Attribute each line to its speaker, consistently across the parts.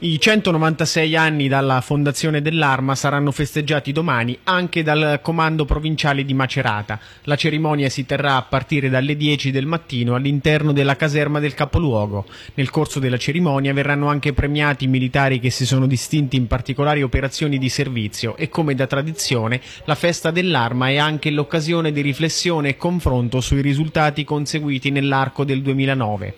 Speaker 1: I 196 anni dalla fondazione dell'Arma saranno festeggiati domani anche dal Comando Provinciale di Macerata. La cerimonia si terrà a partire dalle 10 del mattino all'interno della caserma del capoluogo. Nel corso della cerimonia verranno anche premiati i militari che si sono distinti in particolari operazioni di servizio e come da tradizione la festa dell'Arma è anche l'occasione di riflessione e confronto sui risultati conseguiti nell'arco del 2009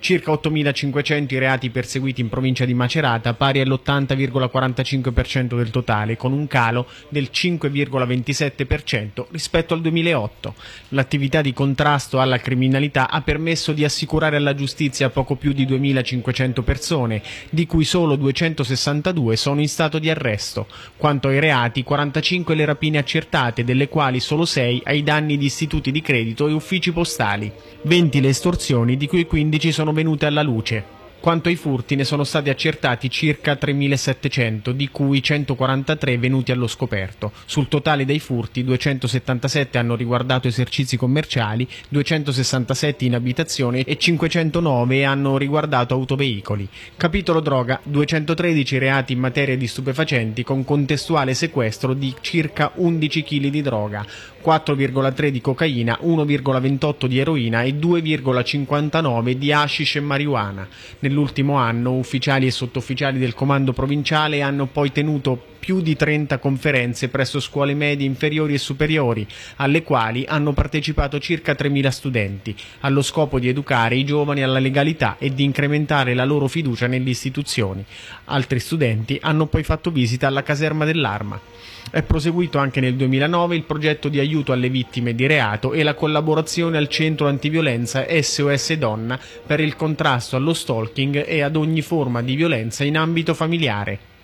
Speaker 1: circa 8.500 i reati perseguiti in provincia di Macerata, pari all'80,45% del totale, con un calo del 5,27% rispetto al 2008. L'attività di contrasto alla criminalità ha permesso di assicurare alla giustizia poco più di 2.500 persone, di cui solo 262 sono in stato di arresto. Quanto ai reati, 45 le rapine accertate, delle quali solo 6 ai danni di istituti di credito e uffici postali, 20 le estorsioni, di cui 15 sono sono venute alla luce. Quanto ai furti ne sono stati accertati circa 3.700, di cui 143 venuti allo scoperto. Sul totale dei furti 277 hanno riguardato esercizi commerciali, 267 in abitazione e 509 hanno riguardato autoveicoli. Capitolo droga 213 reati in materia di stupefacenti con contestuale sequestro di circa 11 kg di droga, 4,3 di cocaina, 1,28 di eroina e 2,59 di hashish e marijuana. Nell'ultimo anno ufficiali e sottufficiali del comando provinciale hanno poi tenuto più di 30 conferenze presso scuole medie inferiori e superiori, alle quali hanno partecipato circa 3.000 studenti, allo scopo di educare i giovani alla legalità e di incrementare la loro fiducia nelle istituzioni. Altri studenti hanno poi fatto visita alla caserma dell'Arma. È proseguito anche nel 2009 il progetto di aiuto alle vittime di reato e la collaborazione al centro antiviolenza SOS Donna per il contrasto allo stalking e ad ogni forma di violenza in ambito familiare.